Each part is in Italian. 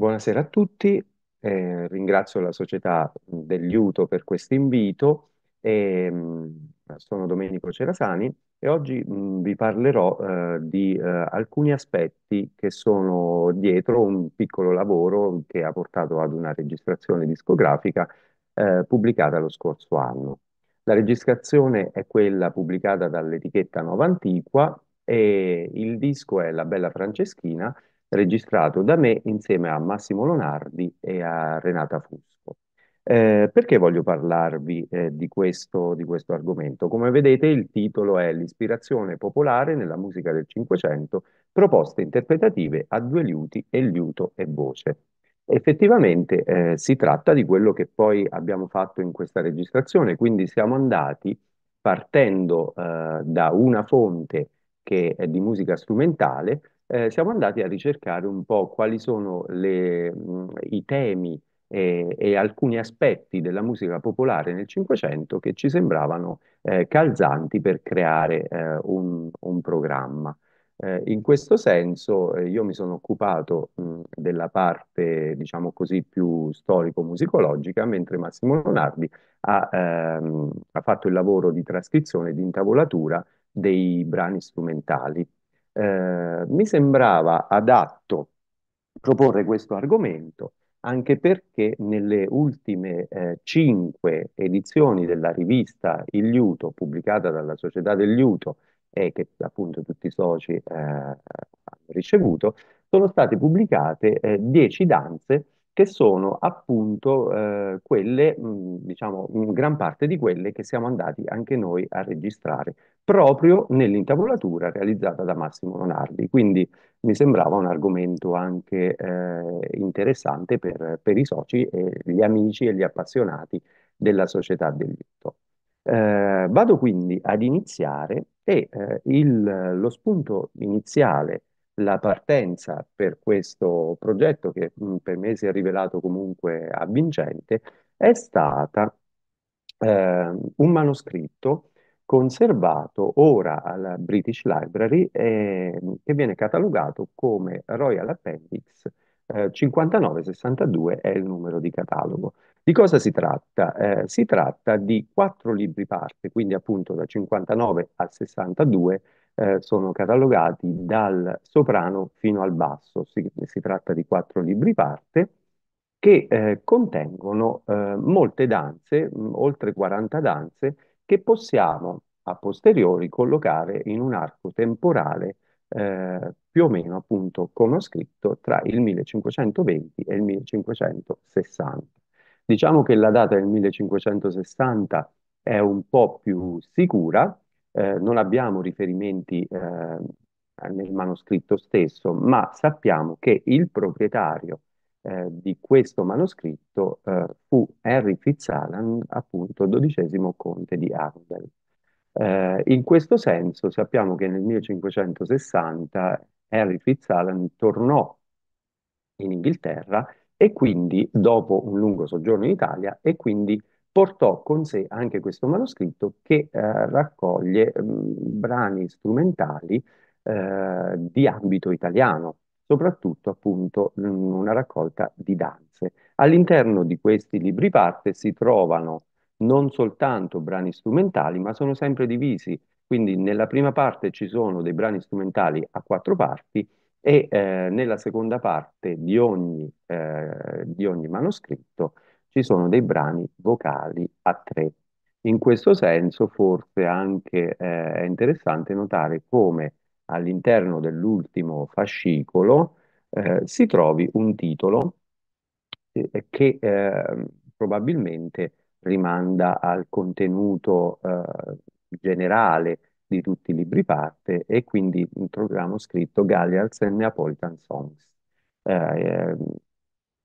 Buonasera a tutti, eh, ringrazio la società dell'Iuto per questo invito. Mm, sono Domenico Cerasani e oggi mh, mm, vi parlerò eh, di eh, alcuni aspetti che sono dietro un piccolo lavoro che ha portato ad una registrazione discografica eh, pubblicata lo scorso anno. La registrazione è quella pubblicata dall'etichetta Nova Antiqua e il disco è La Bella Franceschina registrato da me insieme a Massimo Lonardi e a Renata Fusco. Eh, perché voglio parlarvi eh, di, questo, di questo argomento? Come vedete il titolo è L'ispirazione popolare nella musica del Cinquecento, proposte interpretative a due liuti e liuto e voce. Effettivamente eh, si tratta di quello che poi abbiamo fatto in questa registrazione, quindi siamo andati partendo eh, da una fonte che è di musica strumentale eh, siamo andati a ricercare un po' quali sono le, mh, mm, i temi e, eh, e, alcuni aspetti della musica popolare nel Cinquecento che ci sembravano eh, calzanti per creare eh, un, un, programma. Eh, in questo senso eh, io mi sono occupato mh, mm, della parte, diciamo così, più storico-musicologica, mentre Massimo Leonardi ha, ehm, ha fatto il lavoro di trascrizione e di intavolatura dei brani strumentali. Eh, mi sembrava adatto proporre questo argomento anche perché nelle ultime eh, cinque edizioni della rivista Il Liuto, pubblicata dalla Società del Liuto e che appunto tutti i soci eh, hanno ricevuto, sono state pubblicate eh, dieci danze che sono appunto eh, quelle, mh, diciamo, gran parte di quelle che siamo andati anche noi a registrare proprio nell'intavolatura realizzata da Massimo Lonardi. Quindi mi sembrava un argomento anche eh, interessante per, per, i soci e gli amici e gli appassionati della società del diritto. Eh, vado quindi ad iniziare e eh, il, lo spunto iniziale la partenza per questo progetto, che per me si è rivelato comunque avvincente, è stata eh, un manoscritto conservato ora alla British Library eh, che viene catalogato come Royal Appendix eh, 5962 è il numero di catalogo. Di cosa si tratta? Eh, si tratta di quattro libri parte, quindi appunto da 59 a 62 eh, sono catalogati dal soprano fino al basso. Si, si tratta di quattro libri parte che eh, contengono eh, molte danze, mh, oltre 40 danze, che possiamo a posteriori collocare in un arco temporale eh, più o meno appunto come ho scritto tra il 1520 e il 1560. Diciamo che la data del 1560 è un po' più sicura, eh, non abbiamo riferimenti eh, nel manoscritto stesso, ma sappiamo che il proprietario eh, di questo manoscritto eh, fu Henry Fitzalan, appunto dodicesimo conte di Arundel. Eh, in questo senso sappiamo che nel 1560 Henry Fitzalan tornò in Inghilterra e quindi dopo un lungo soggiorno in Italia e quindi portò con sé anche questo manoscritto che eh, raccoglie mh, brani strumentali eh, di ambito italiano, soprattutto appunto mh, una raccolta di danze. All'interno di questi libri parte si trovano non soltanto brani strumentali, ma sono sempre divisi. Quindi nella prima parte ci sono dei brani strumentali a quattro parti e eh, nella seconda parte di ogni, eh, di ogni manoscritto ci sono dei brani vocali a tre. In questo senso forse anche eh, è interessante notare come all'interno dell'ultimo fascicolo eh, si trovi un titolo eh, che ehm, probabilmente rimanda al contenuto eh, generale di tutti i libri parte e quindi troviamo scritto Galliards and Neapolitan Songs. Eh, ehm,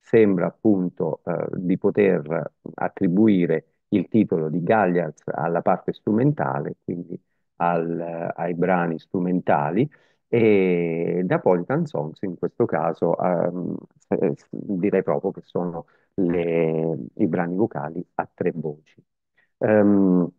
sembra appunto eh, di poter attribuire il titolo di Galliards alla parte strumentale, quindi al, ai brani strumentali, e Napolitan Songs in questo caso ehm, eh, direi proprio che sono le, i brani vocali a tre voci. Um,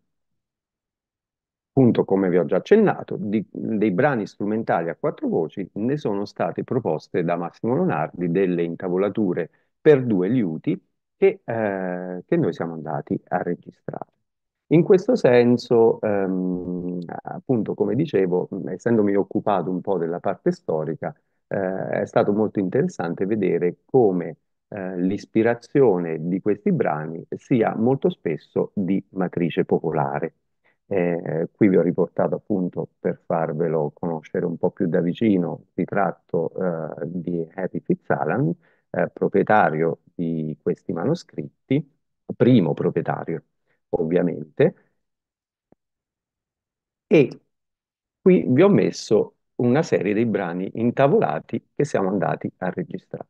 appunto, come vi ho già accennato, di, dei brani strumentali a quattro voci ne sono state proposte da Massimo Lonardi delle intavolature per due liuti che, eh, che noi siamo andati a registrare. In questo senso, ehm, appunto, come dicevo, essendomi occupato un po' della parte storica, eh, è stato molto interessante vedere come eh, l'ispirazione di questi brani sia molto spesso di matrice popolare. Eh, qui vi ho riportato appunto per farvelo conoscere un po' più da vicino il ritratto eh, di Harry Fitzalan, eh, proprietario di questi manoscritti, primo proprietario ovviamente, e qui vi ho messo una serie dei brani intavolati che siamo andati a registrare.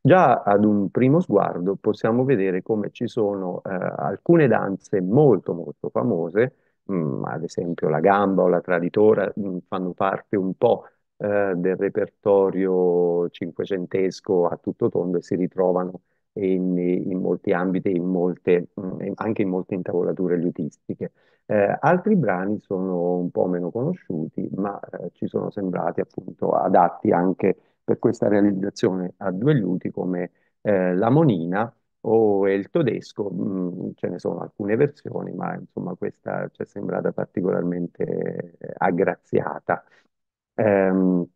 Già ad un primo sguardo possiamo vedere come ci sono eh, alcune danze molto molto famose Mm, ad esempio la gamba o la traditora, mm, fanno parte un po' eh, del repertorio cinquecentesco a tutto tondo e si ritrovano in, in molti ambiti, in molte, mm, anche in molte intavolature liutistiche. Eh, altri brani sono un po' meno conosciuti, ma eh, ci sono sembrati appunto adatti anche per questa realizzazione a due liuti come eh, La Monina o il tedesco, mm, ce ne sono alcune versioni, ma insomma questa ci è sembrata particolarmente aggraziata. Ehm,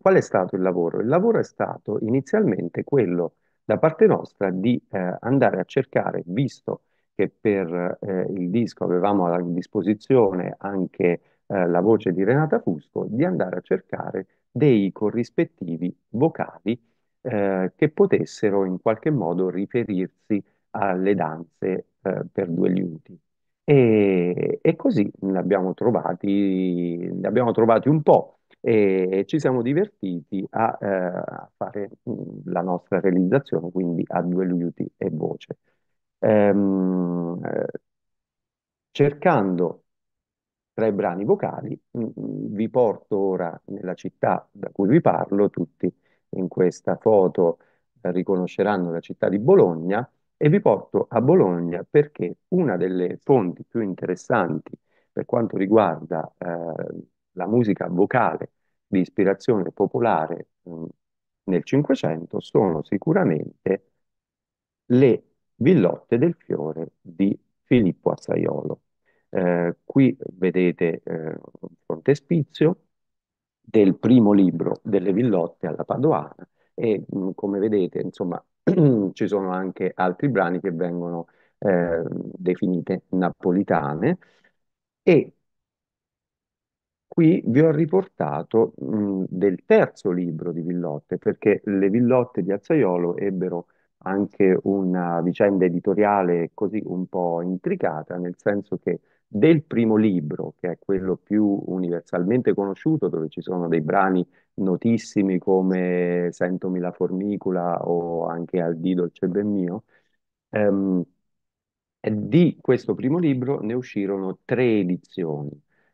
qual è stato il lavoro? Il lavoro è stato inizialmente quello da parte nostra di eh, andare a cercare, visto che per eh, il disco avevamo a disposizione anche eh, la voce di Renata Fusco, di andare a cercare dei corrispettivi vocali eh, che potessero in qualche modo riferirsi alle danze eh, per due liuti. E, e così ne abbiamo trovati, ne abbiamo trovati un po' e ci siamo divertiti a, eh, a fare la nostra realizzazione, quindi a due liuti e voce. Ehm, eh, cercando tra i brani vocali, mh, vi porto ora nella città da cui vi parlo tutti in questa foto eh, riconosceranno la città di Bologna e vi porto a Bologna perché una delle fonti più interessanti per quanto riguarda eh, la musica vocale di ispirazione popolare mh, mm, nel Cinquecento sono sicuramente le Villotte del Fiore di Filippo Assaiolo. Eh, qui vedete eh, un frontespizio del primo libro delle Villotte alla Padoana e come vedete, insomma, ci sono anche altri brani che vengono eh, definite napolitane e qui vi ho riportato mh, del terzo libro di Villotte perché le Villotte di Azzaiolo ebbero anche una vicenda editoriale così un po' intricata, nel senso che del primo libro, che è quello più universalmente conosciuto, dove ci sono dei brani notissimi come Sentomi la formicola o anche Al di dolce ben mio, ehm, di questo primo libro ne uscirono tre edizioni,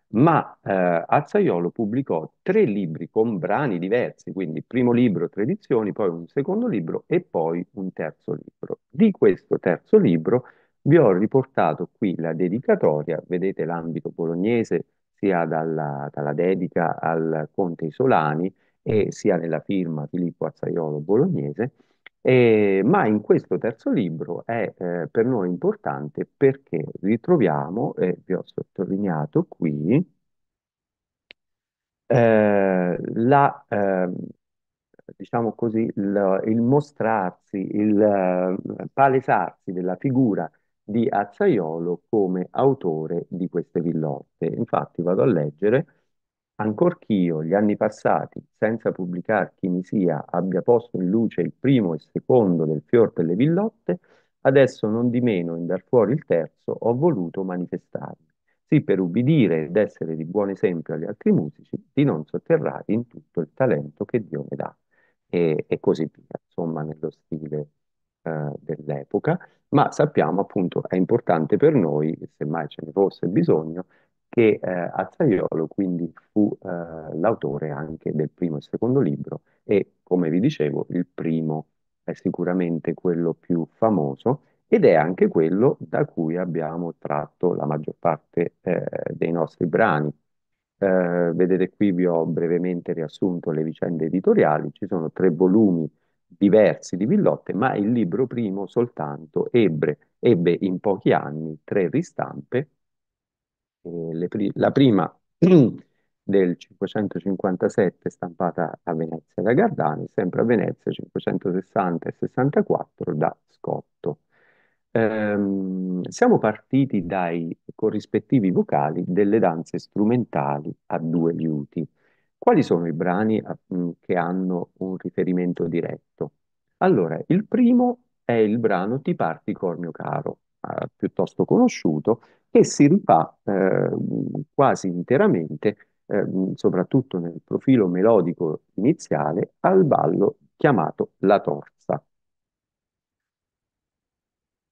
ma eh, Azzaiolo pubblicò tre libri con brani diversi, quindi primo libro tre edizioni, poi un secondo libro e poi un terzo libro. Di questo terzo libro vi ho riportato qui la dedicatoria, vedete l'ambito bolognese sia dalla, dalla dedica al Conte Isolani e sia nella firma Filippo Azzaiolo Bolognese, eh, ma in questo terzo libro è eh, per noi importante perché ritroviamo, e vi ho sottolineato qui, eh, la, eh, diciamo così, il, il mostrarsi, il eh, palesarsi della figura di Azzaiolo come autore di queste villotte. Infatti vado a leggere, ancorch'io gli anni passati, senza pubblicar chi mi sia, abbia posto in luce il primo e secondo del fior delle villotte, adesso non di meno in dar fuori il terzo ho voluto manifestarmi, sì per ubbidire ed essere di buon esempio agli altri musici, di non sotterrare in tutto il talento che Dio mi dà. E, e così via, insomma, nello stile eh, dell'epoca, ma sappiamo appunto è importante per noi, se mai ce ne fosse bisogno, che eh, Azzaiolo quindi fu eh, l'autore anche del primo e secondo libro e come vi dicevo il primo è sicuramente quello più famoso ed è anche quello da cui abbiamo tratto la maggior parte eh, dei nostri brani. Eh, vedete qui vi ho brevemente riassunto le vicende editoriali, ci sono tre volumi diversi di Villotte, ma il libro primo soltanto ebbe, ebbe in pochi anni tre ristampe, eh, pri la prima del 557 stampata a Venezia da Gardani, sempre a Venezia 560 e 64 da Scotto. Ehm, siamo partiti dai corrispettivi vocali delle danze strumentali a due liuti. Quali sono i brani mh, mhmm, che hanno un riferimento diretto? Allora, il primo è il brano Ti parti col mio caro, eh, piuttosto conosciuto, che si rifà eh, quasi interamente, eh, soprattutto nel profilo melodico iniziale, al ballo chiamato La Torza.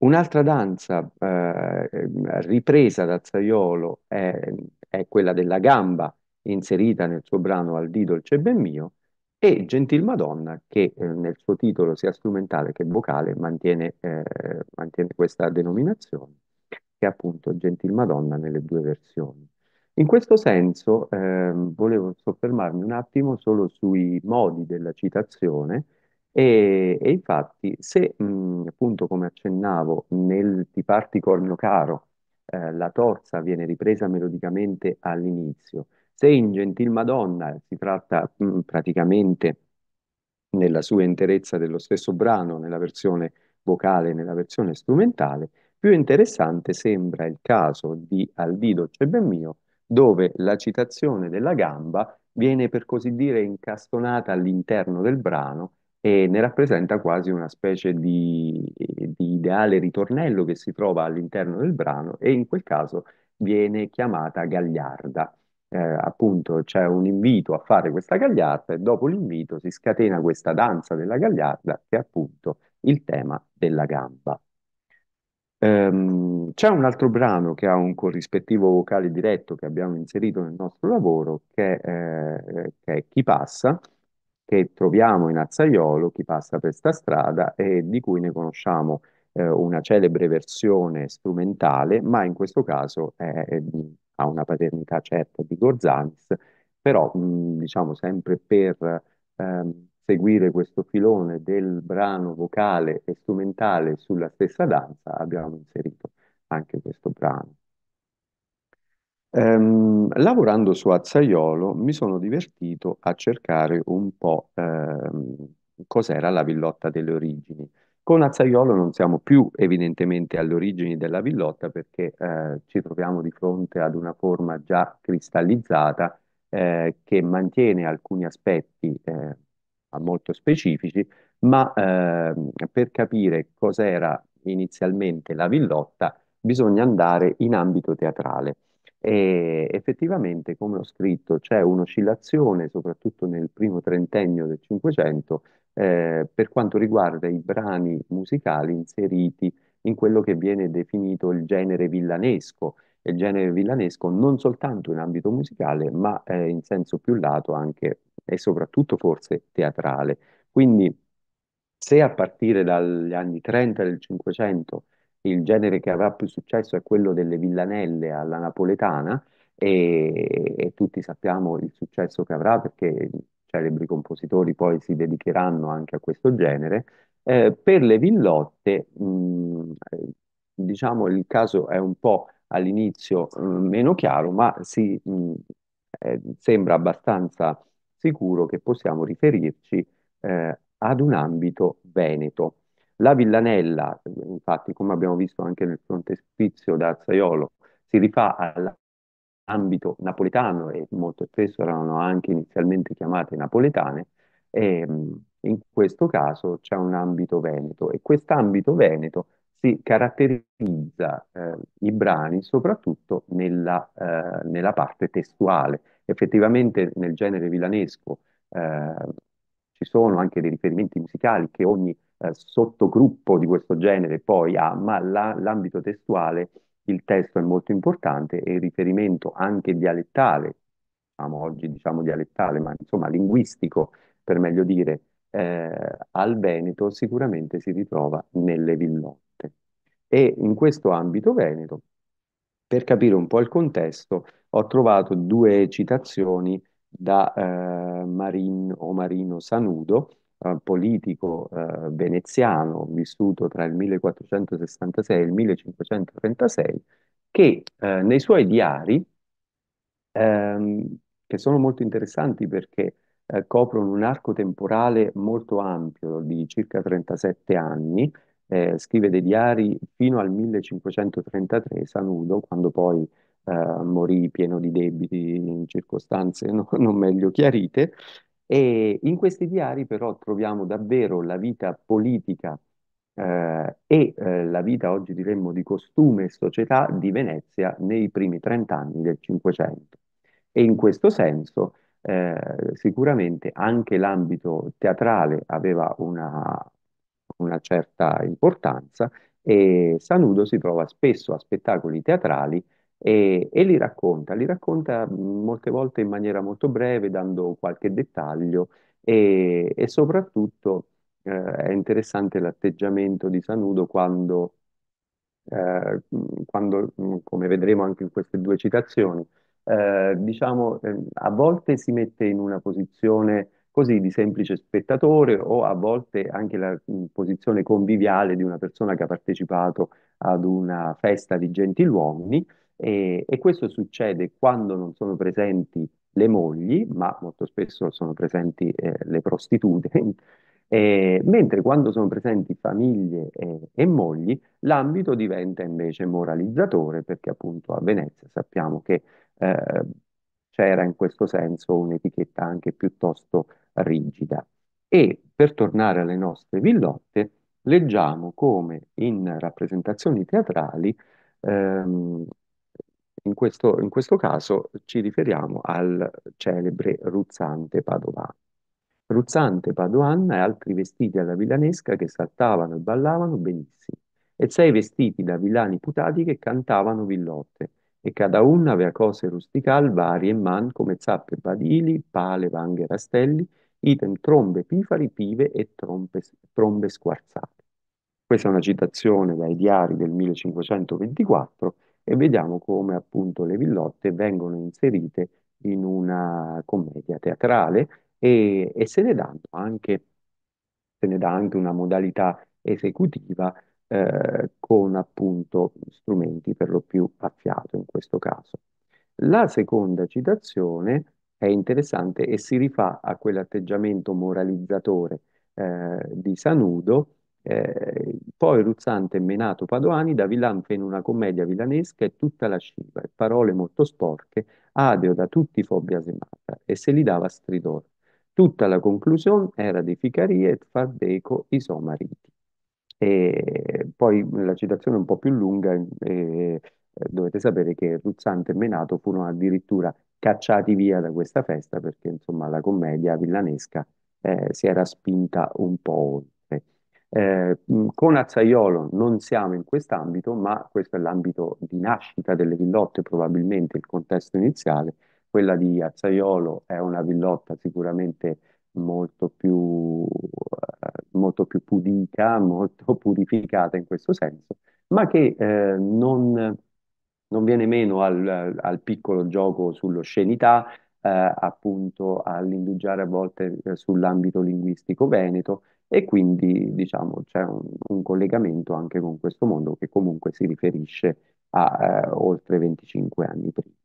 Un'altra danza ehm, ripresa da Zaiolo è, è quella della gamba, inserita nel suo brano Al di dolce ben mio, e Gentil Madonna che eh, nel suo titolo sia strumentale che vocale mantiene, eh, mantiene questa denominazione, che è appunto Gentil Madonna nelle due versioni. In questo senso eh, volevo soffermarmi un attimo solo sui modi della citazione e, e infatti se mh, appunto come accennavo nel Ti parti corno caro eh, la torsa viene ripresa melodicamente all'inizio in Gentil Madonna si tratta mh, mm, praticamente nella sua interezza dello stesso brano, nella versione vocale e nella versione strumentale, più interessante sembra il caso di Aldido Ceben mio, dove la citazione della gamba viene per così dire incastonata all'interno del brano e ne rappresenta quasi una specie di, di ideale ritornello che si trova all'interno del brano e in quel caso viene chiamata gagliarda eh, appunto c'è un invito a fare questa gagliarda e dopo l'invito si scatena questa danza della gagliarda che è appunto il tema della gamba. Ehm, c'è un altro brano che ha un corrispettivo vocale diretto che abbiamo inserito nel nostro lavoro che, eh, che è Chi passa, che troviamo in Azzaiolo, Chi passa per sta strada e di cui ne conosciamo eh, una celebre versione strumentale, ma in questo caso è, è ha una paternità certa di Gorzanis, però mh, diciamo sempre per ehm, seguire questo filone del brano vocale e strumentale sulla stessa danza abbiamo inserito anche questo brano. Ehm, lavorando su Azzaiolo mi sono divertito a cercare un po' ehm, cos'era la villotta delle origini. Con Azzaiolo non siamo più evidentemente alle origini della villotta perché eh, ci troviamo di fronte ad una forma già cristallizzata eh, che mantiene alcuni aspetti eh, molto specifici, ma ehm, per capire cos'era inizialmente la villotta bisogna andare in ambito teatrale. E effettivamente, come ho scritto, c'è un'oscillazione, soprattutto nel primo trentennio del Cinquecento, eh, per quanto riguarda i brani musicali inseriti in quello che viene definito il genere villanesco, il genere villanesco non soltanto in ambito musicale, ma eh, in senso più lato anche e soprattutto forse teatrale. Quindi se a partire dagli anni 30 del Cinquecento il genere che avrà più successo è quello delle villanelle alla napoletana, e, e, tutti sappiamo il successo che avrà perché celebri compositori poi si dedicheranno anche a questo genere. Eh, per le villotte, mh, diciamo, il caso è un po' all'inizio meno chiaro, ma si, mh, eh, sembra abbastanza sicuro che possiamo riferirci eh, ad un ambito veneto. La Villanella, infatti, come abbiamo visto anche nel frontespizio da Azzaiolo, si rifà alla ambito napoletano e molto spesso erano anche inizialmente chiamate napoletane, e, ehm, in questo caso c'è un ambito veneto e quest'ambito veneto si caratterizza eh, i brani soprattutto nella, eh, nella, parte testuale. Effettivamente nel genere vilanesco eh, ci sono anche dei riferimenti musicali che ogni eh, sottogruppo di questo genere poi ha, ma l'ambito testuale testuale il testo è molto importante e il riferimento anche dialettale, diciamo oggi diciamo dialettale, ma insomma linguistico, per meglio dire, eh, al Veneto sicuramente si ritrova nelle villotte. E in questo ambito veneto, per capire un po' il contesto, ho trovato due citazioni da eh, Marin o Marino Sanudo, eh, politico eh, veneziano vissuto tra il 1466 e il 1536, che eh, nei suoi diari, ehm, che sono molto interessanti perché eh, coprono un arco temporale molto ampio di circa 37 anni, eh, scrive dei diari fino al 1533, Sanudo, quando poi eh, morì pieno di debiti in circostanze no, non meglio chiarite, e in questi diari però troviamo davvero la vita politica eh, e eh, la vita, oggi diremmo, di costume e società di Venezia nei primi trent'anni del Cinquecento. E in questo senso eh, sicuramente anche l'ambito teatrale aveva una, una certa importanza e Sanudo si trova spesso a spettacoli teatrali e, e, li racconta, li racconta molte volte in maniera molto breve, dando qualche dettaglio e, e soprattutto eh, è interessante l'atteggiamento di Sanudo quando, eh, quando, come vedremo anche in queste due citazioni, eh, diciamo, ehm, a volte si mette in una posizione così di semplice spettatore o a volte anche la posizione conviviale di una persona che ha partecipato ad una festa di gentiluomini, e, e, questo succede quando non sono presenti le mogli, ma molto spesso sono presenti eh, le prostitute, eh, mentre quando sono presenti famiglie eh, e mogli, l'ambito diventa invece moralizzatore, perché appunto a Venezia sappiamo che eh, c'era in questo senso un'etichetta anche piuttosto rigida. E per tornare alle nostre villotte, leggiamo come in rappresentazioni teatrali ehm, in questo, in questo caso ci riferiamo al celebre Ruzzante Padovano. Ruzzante, Padoanna e altri vestiti alla villanesca che saltavano e ballavano benissimo, e sei vestiti da villani putati che cantavano villotte, e cada un aveva cose rustical varie e man come zappe badili, pale, vanghe, rastelli, item trombe pifari, pive e trombe, trombe squarzate. Questa è una citazione dai diari del 1524 e vediamo come appunto le villotte vengono inserite in una commedia teatrale e, e se ne danno anche, se ne dà anche una modalità esecutiva eh, con appunto strumenti per lo più a fiato in questo caso. La seconda citazione è interessante e si rifà a quell'atteggiamento moralizzatore eh, di Sanudo eh, poi Ruzzante è menato Padoani da Villan in una commedia villanesca e tutta lasciva, e parole molto sporche, adeo da tutti fu biasimata, e se li dava stridor. Tutta la conclusione era di Ficarie et far deco i suoi mariti. E poi la citazione è un po' più lunga, eh, eh dovete sapere che Ruzzante e Menato furono addirittura cacciati via da questa festa perché insomma la commedia villanesca eh, si era spinta un po' oltre. Eh, con Azzaiolo non siamo in quest'ambito, ma questo è l'ambito di nascita delle villotte, probabilmente il contesto iniziale. Quella di Azzaiolo è una villotta sicuramente molto più, eh, molto più pudica, molto purificata in questo senso, ma che eh, non, non, viene meno al, al piccolo gioco sull'oscenità, eh, appunto all'indugiare a volte eh, sull'ambito linguistico veneto e quindi diciamo c'è un, un collegamento anche con questo mondo che comunque si riferisce a eh, oltre 25 anni prima.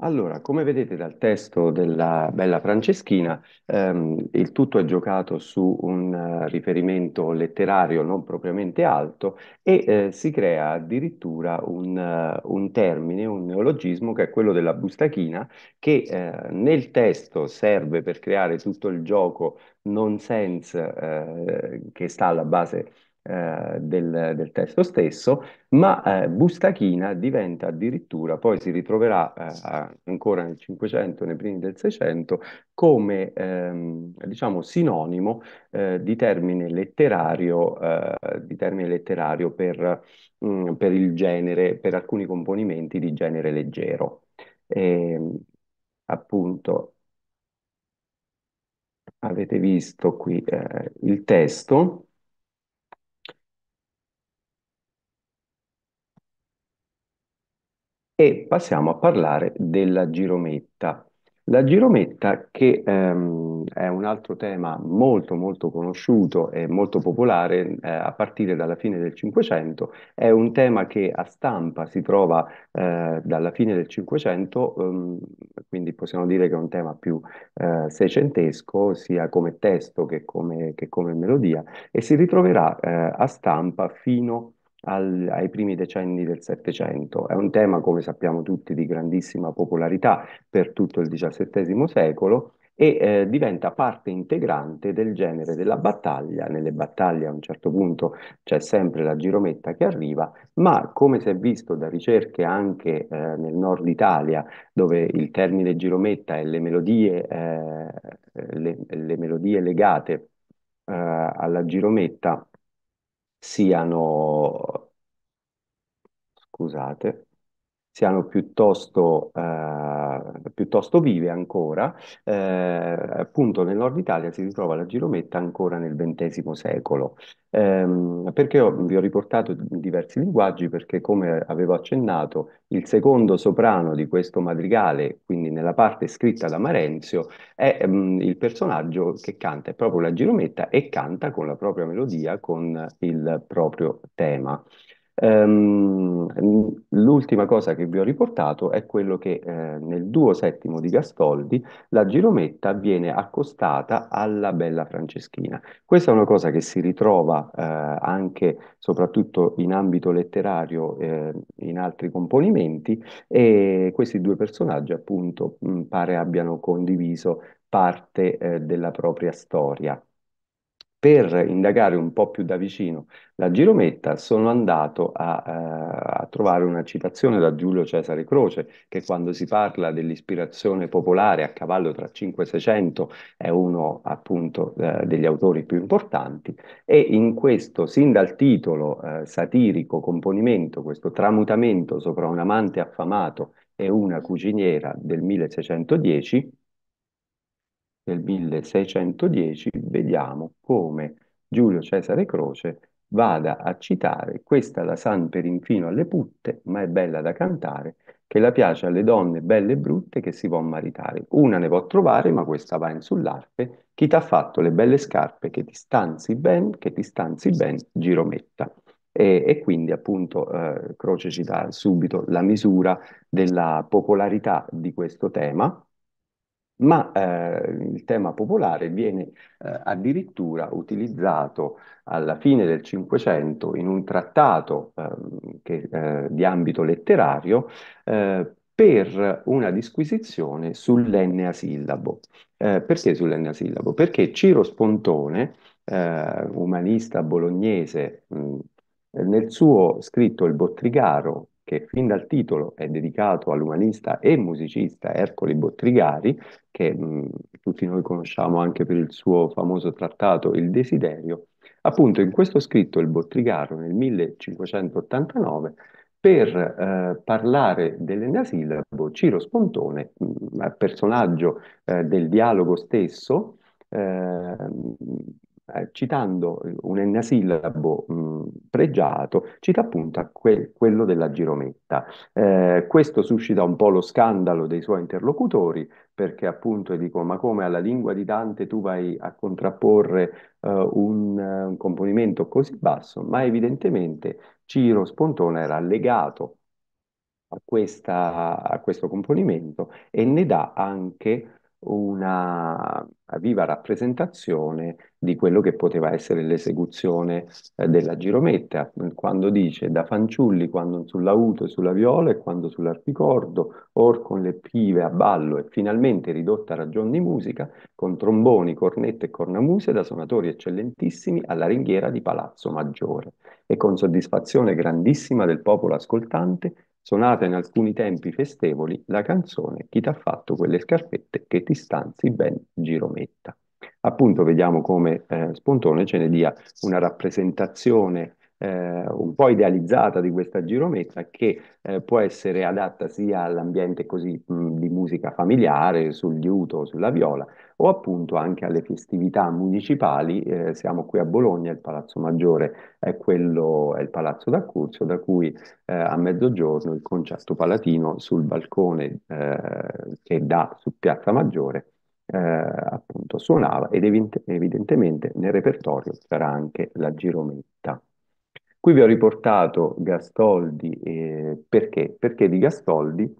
Allora, come vedete dal testo della Bella Franceschina, ehm, il tutto è giocato su un eh, riferimento letterario non propriamente alto e eh, si crea addirittura un, eh, un, termine, un neologismo che è quello della bustachina, che eh, nel testo serve per creare tutto il gioco nonsense eh, che sta alla base eh, del, del, testo stesso, ma eh, Bustachina diventa addirittura, poi si ritroverà eh, ancora nel Cinquecento, nei primi del Seicento, come ehm, diciamo sinonimo eh, di termine letterario, eh, di termine letterario per, mh, mm, per, il genere, per alcuni componimenti di genere leggero. E, ehm, appunto, avete visto qui eh, il testo. e passiamo a parlare della girometta. La girometta, che ehm, è un altro tema molto molto conosciuto e molto popolare eh, a partire dalla fine del Cinquecento, è un tema che a stampa si trova eh, dalla fine del Cinquecento, ehm, quindi possiamo dire che è un tema più eh, seicentesco, sia come testo che come, che come, melodia, e si ritroverà eh, a stampa fino a al, ai primi decenni del Settecento. È un tema, come sappiamo tutti, di grandissima popolarità per tutto il XVII secolo e eh, diventa parte integrante del genere della battaglia. Nelle battaglie a un certo punto c'è sempre la girometta che arriva, ma come si è visto da ricerche anche eh, nel nord Italia, dove il termine girometta e le melodie, eh, le, le melodie legate eh, alla girometta siano, scusate, siano piuttosto, eh, piuttosto vive ancora. Eh, appunto nel nord Italia si ritrova la girometta ancora nel XX secolo. Ehm, perché ho, vi ho riportato diversi linguaggi? Perché come avevo accennato, il secondo soprano di questo madrigale, quindi nella parte scritta da Marenzio, è ehm, il personaggio che canta, è proprio la girometta e canta con la propria melodia, con il proprio tema. Um, l'ultima cosa che vi ho riportato è quello che eh, nel duo settimo di Gastoldi la Girometta viene accostata alla Bella Franceschina. Questa è una cosa che si ritrova eh, anche, soprattutto in ambito letterario, eh, in altri componimenti e questi due personaggi appunto mh, pare abbiano condiviso parte eh, della propria storia per indagare un po' più da vicino la Girometta, sono andato a, eh, a, trovare una citazione da Giulio Cesare Croce, che quando si parla dell'ispirazione popolare a cavallo tra 5 e 600 è uno appunto eh, degli autori più importanti, e in questo, sin dal titolo eh, satirico componimento, questo tramutamento sopra un amante affamato e una cuciniera del 1610, nel 1610 vediamo come Giulio Cesare Croce vada a citare questa la san per infino alle putte, ma è bella da cantare, che la piace alle donne belle e brutte che si von maritare. Una ne può trovare, ma questa va in sull'arpe, chi t'ha fatto le belle scarpe, che ti stanzi ben, che ti stanzi ben, girometta. E, e quindi appunto eh, Croce ci dà subito la misura della popolarità di questo tema, ma eh, il tema popolare viene eh, addirittura utilizzato alla fine del Cinquecento in un trattato ehm, eh, che, di ambito letterario eh, per una disquisizione sull'enneasillabo. Eh, perché sull'enneasillabo? Perché Ciro Spontone, eh, umanista bolognese, mh, mm, nel suo scritto Il Bottrigaro, che fin dal titolo è dedicato all'umanista e musicista Ercole Bottrigari, che mh, tutti noi conosciamo anche per il suo famoso trattato Il Desiderio. Appunto, in questo scritto il Bottrigaro nel 1589 per eh, parlare dell'endasillabo, Ciro Spontone, mh, personaggio eh, del dialogo stesso, eh, eh, citando un ennasillabo mm, pregiato, cita appunto que- quello della girometta. Eh, questo suscita un po' lo scandalo dei suoi interlocutori, perché appunto dico, ma come alla lingua di Dante tu vai a contrapporre eh, un, un componimento così basso? Ma evidentemente Ciro Spontone era legato a, questa, a questo componimento e ne dà anche una viva rappresentazione di quello che poteva essere l'esecuzione eh, della girometta, quando dice da fanciulli, quando sull'auto e sulla viola e quando sull'arpicordo, or con le pive a ballo e finalmente ridotta a ragion di musica, con tromboni, cornette e cornamuse da sonatori eccellentissimi alla ringhiera di Palazzo Maggiore e con soddisfazione grandissima del popolo ascoltante Suonata in alcuni tempi festevoli, la canzone Chi t'ha fatto quelle scarpette che ti stanzi ben girometta. Appunto vediamo come eh, Spontone ce ne dia una rappresentazione eh, un po' idealizzata di questa giromessa che eh, può essere adatta sia all'ambiente così mh, di musica familiare, sul liuto, sulla viola, o appunto anche alle festività municipali. Eh, siamo qui a Bologna, il Palazzo Maggiore è, quello, è il Palazzo d'Accurzio, da cui eh, a mezzogiorno il concerto palatino sul balcone eh, che dà su Piazza Maggiore. Eh, appunto suonava ed evidentemente nel repertorio sarà anche la girometta. Qui vi ho riportato Gastoldi eh, perché? Perché di Gastoldi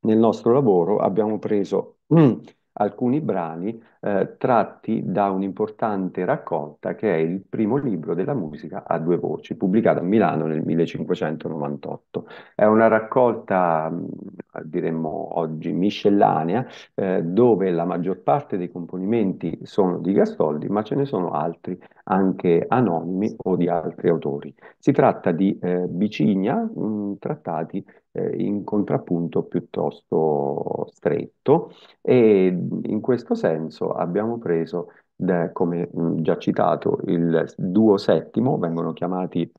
nel nostro lavoro abbiamo preso mm, alcuni brani eh, tratti da un'importante raccolta che è il primo libro della musica a due voci, pubblicato a Milano nel 1598. È una raccolta mm, eh, diremmo oggi miscellanea, eh, dove la maggior parte dei componimenti sono di Gastoldi, ma ce ne sono altri anche anonimi o di altri autori. Si tratta di eh, Bicigna, mh, mm, trattati eh, in contrappunto piuttosto stretto e mm, in questo senso abbiamo preso, de, come mh, mm, già citato, il duo settimo, vengono chiamati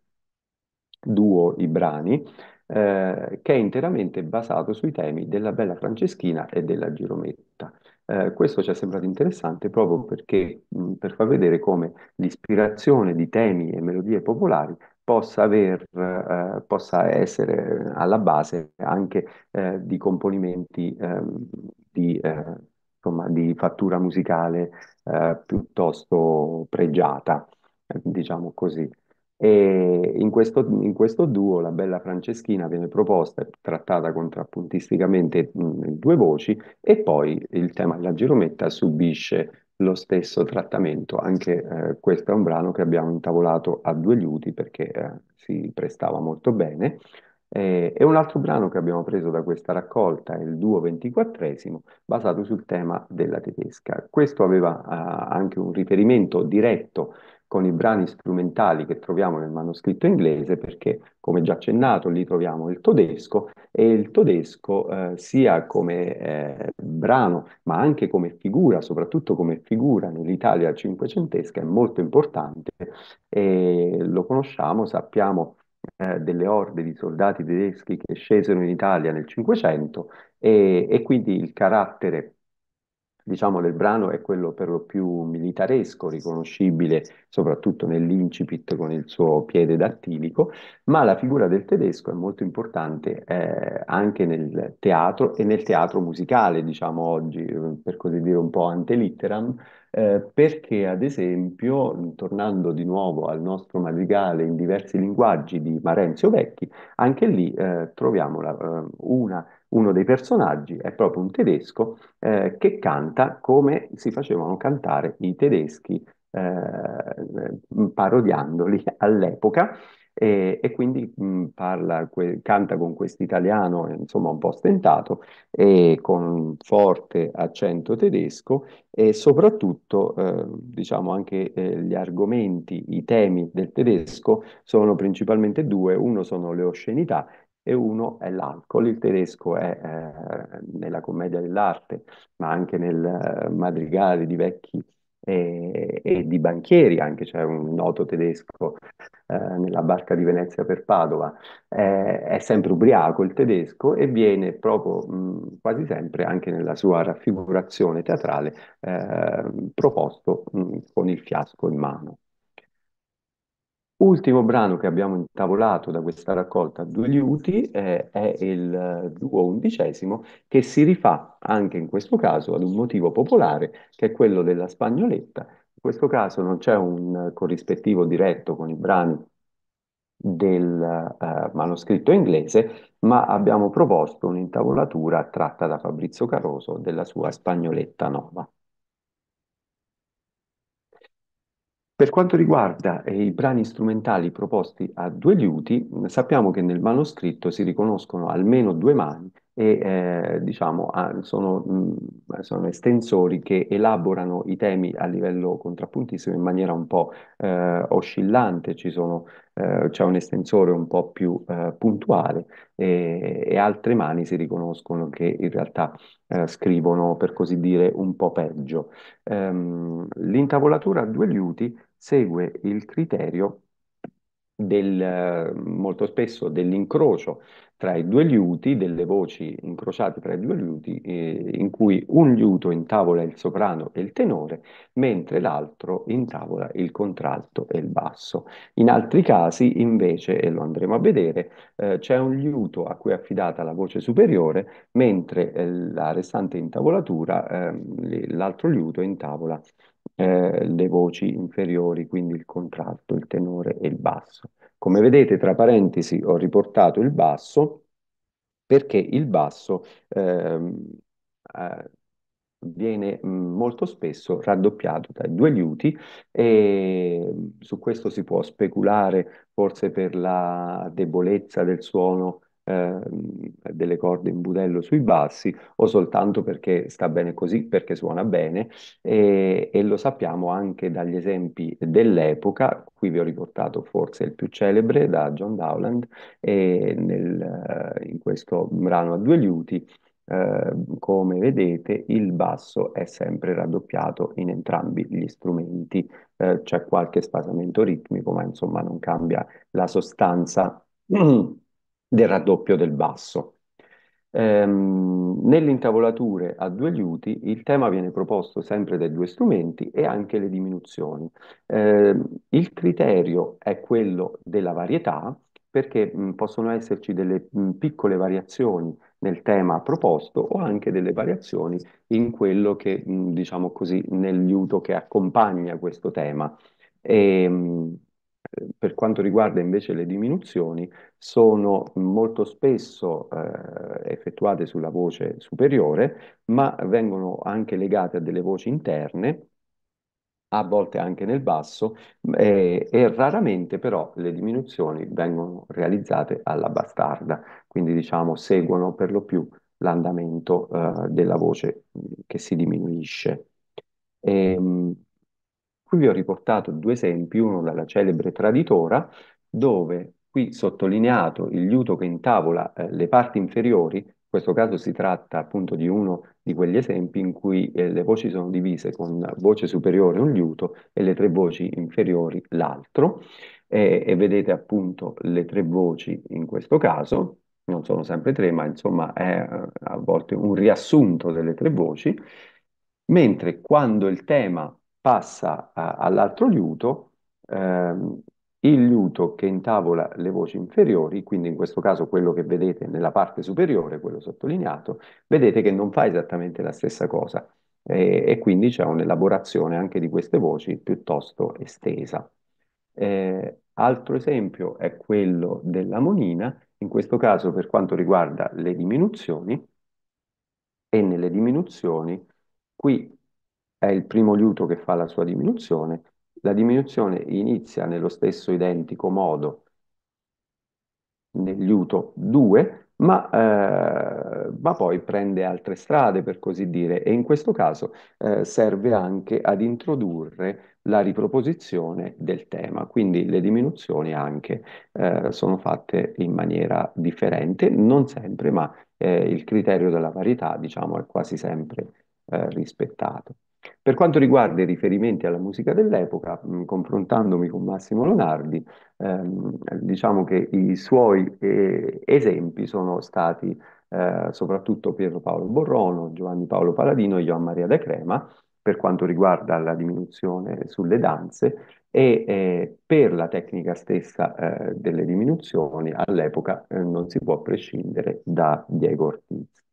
duo i brani, eh, che è interamente basato sui temi della Bella Franceschina e della Girometta. Eh, questo ci è sembrato interessante proprio perché mh, per far vedere come l'ispirazione di temi e melodie popolari possa, aver, eh, possa essere alla base anche eh, di componimenti ehm, di, eh, insomma, di, fattura musicale eh, piuttosto pregiata, diciamo così. E in questo, in questo duo la bella Franceschina viene proposta e trattata contrappuntisticamente in due voci e poi il tema della Girometta subisce lo stesso trattamento. Anche eh, questo è un brano che abbiamo intavolato a due liuti perché eh, si prestava molto bene. Eh, e un altro brano che abbiamo preso da questa raccolta è il duo ventiquattresimo, basato sul tema della tedesca. Questo aveva eh, anche un riferimento diretto con i brani strumentali che troviamo nel manoscritto inglese perché, come già accennato, lì troviamo il tedesco e il tedesco eh, sia come eh, brano ma anche come figura, soprattutto come figura nell'Italia cinquecentesca è molto importante e lo conosciamo, sappiamo eh, delle orde di soldati tedeschi che scesero in Italia nel Cinquecento e, e quindi il carattere diciamo, del brano è quello per lo più militaresco, riconoscibile soprattutto nell'incipit con il suo piede dattilico, ma la figura del tedesco è molto importante eh, anche nel teatro e nel teatro musicale, diciamo oggi, per così dire un po' ante litteram, eh, perché ad esempio, tornando di nuovo al nostro madrigale in diversi linguaggi di Marenzio Vecchi, anche lì eh, troviamo la, eh, una uno dei personaggi è proprio un tedesco eh, che canta come si facevano cantare i tedeschi eh, eh parodiandoli all'epoca e, e quindi mh, mm, parla, que, canta con quest'italiano insomma un po' stentato e con forte accento tedesco e soprattutto eh, diciamo anche eh, gli argomenti, i temi del tedesco sono principalmente due, uno sono le oscenità e uno è l'alcol. Il tedesco è eh, nella commedia dell'arte, ma anche nel eh, madrigale di vecchi e, e di banchieri, anche c'è un noto tedesco eh, nella barca di Venezia per Padova. Eh, è sempre ubriaco il tedesco e viene proprio mh, quasi sempre anche nella sua raffigurazione teatrale eh, proposto mh, con il fiasco in mano. Ultimo brano che abbiamo intavolato da questa raccolta Due liuti eh, è il eh, duo undicesimo che si rifà anche in questo caso ad un motivo popolare che è quello della spagnoletta. In questo caso non c'è un corrispettivo diretto con i brani del eh, manoscritto inglese, ma abbiamo proposto un'intavolatura tratta da Fabrizio Caroso della sua spagnoletta nova. Per quanto riguarda eh, i brani strumentali proposti a due liuti, mm, sappiamo che nel manoscritto si riconoscono almeno due mani e eh, diciamo, sono, mm, sono, estensori che elaborano i temi a livello contrappuntissimo in maniera un po' eh, oscillante, sono, eh, c'è un estensore un po' più eh, puntuale e, e, altre mani si riconoscono che in realtà eh, scrivono per così dire un po' peggio. Ehm, l'intavolatura a due liuti segue il criterio del, molto spesso dell'incrocio tra i due liuti, delle voci incrociate tra i due liuti, eh, in cui un liuto intavola il soprano e il tenore, mentre l'altro intavola il contralto e il basso. In altri casi, invece, e lo andremo a vedere, eh, c'è un liuto a cui è affidata la voce superiore, mentre eh, la restante intavolatura, ehm, l'altro liuto intavola eh, le voci inferiori, quindi il contralto, il tenore e il basso. Come vedete, tra parentesi ho riportato il basso perché il basso ehm, eh, viene mm, molto spesso raddoppiato dai due liuti e mm, su questo si può speculare forse per la debolezza del suono Ehm, delle corde in budello sui bassi o soltanto perché sta bene così, perché suona bene e, e lo sappiamo anche dagli esempi dell'epoca, qui vi ho riportato forse il più celebre da John Dowland e nel, eh, in questo brano a due liuti. Eh, come vedete il basso è sempre raddoppiato in entrambi gli strumenti, eh, c'è qualche spasamento ritmico, ma insomma non cambia la sostanza del raddoppio del basso. Ehm, nelle intavolature a due liuti il tema viene proposto sempre dai due strumenti e anche le diminuzioni. Ehm, il criterio è quello della varietà perché mh, possono esserci delle mh, piccole variazioni nel tema proposto o anche delle variazioni in quello che, mh, diciamo così, nel liuto che accompagna questo tema. E, ehm, per quanto riguarda invece le diminuzioni, sono molto spesso eh, effettuate sulla voce superiore, ma vengono anche legate a delle voci interne, a volte anche nel basso, eh, e raramente però le diminuzioni vengono realizzate alla bastarda, quindi diciamo seguono per lo più l'andamento eh, della voce che si diminuisce. E, ehm, Qui vi ho riportato due esempi, uno dalla celebre Traditora, dove qui sottolineato il liuto che intavola eh, le parti inferiori, in questo caso si tratta appunto di uno di quegli esempi in cui eh, le voci sono divise con voce superiore un liuto e le tre voci inferiori l'altro, e, e vedete appunto le tre voci in questo caso, non sono sempre tre, ma insomma è eh, a volte un riassunto delle tre voci, mentre quando il tema passa a, all'altro liuto, ehm, il liuto che intavola le voci inferiori, quindi in questo caso quello che vedete nella parte superiore, quello sottolineato, vedete che non fa esattamente la stessa cosa e, e quindi c'è un'elaborazione anche di queste voci piuttosto estesa. Eh, altro esempio è quello dell'amonina, in questo caso per quanto riguarda le diminuzioni, e nelle diminuzioni qui è il primo liuto che fa la sua diminuzione, la diminuzione inizia nello stesso identico modo nel liuto 2, ma, eh, ma, poi prende altre strade, per così dire, e in questo caso eh, serve anche ad introdurre la riproposizione del tema, quindi le diminuzioni anche eh, sono fatte in maniera differente, non sempre, ma eh, il criterio della varietà diciamo, è quasi sempre eh, rispettato. Per quanto riguarda i riferimenti alla musica dell'epoca, confrontandomi con Massimo Lonardi, ehm, diciamo che i suoi eh, esempi sono stati eh, soprattutto Piero Paolo Borrono, Giovanni Paolo Paladino e Joan Maria De Crema, per quanto riguarda la diminuzione sulle danze e eh, per la tecnica stessa eh, delle diminuzioni all'epoca eh, non si può prescindere da Diego Ortiz.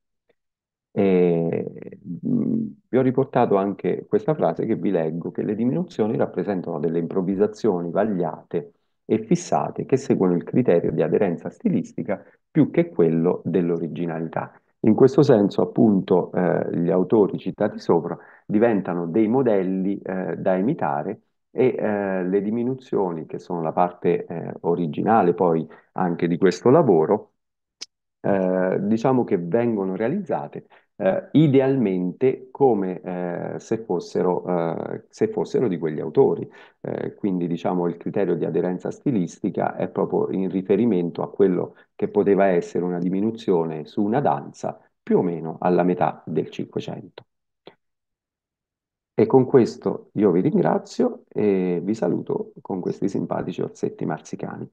E vi ho riportato anche questa frase che vi leggo, che le diminuzioni rappresentano delle improvvisazioni vagliate e fissate che seguono il criterio di aderenza stilistica più che quello dell'originalità. In questo senso, appunto, eh, gli autori citati sopra diventano dei modelli eh, da imitare e eh, le diminuzioni, che sono la parte eh, originale poi anche di questo lavoro, eh, diciamo che vengono realizzate eh, idealmente come eh, se, fossero, eh, se, fossero, di quegli autori. Eh, quindi diciamo il criterio di aderenza stilistica è proprio in riferimento a quello che poteva essere una diminuzione su una danza più o meno alla metà del Cinquecento. E con questo io vi ringrazio e vi saluto con questi simpatici orsetti marsicani.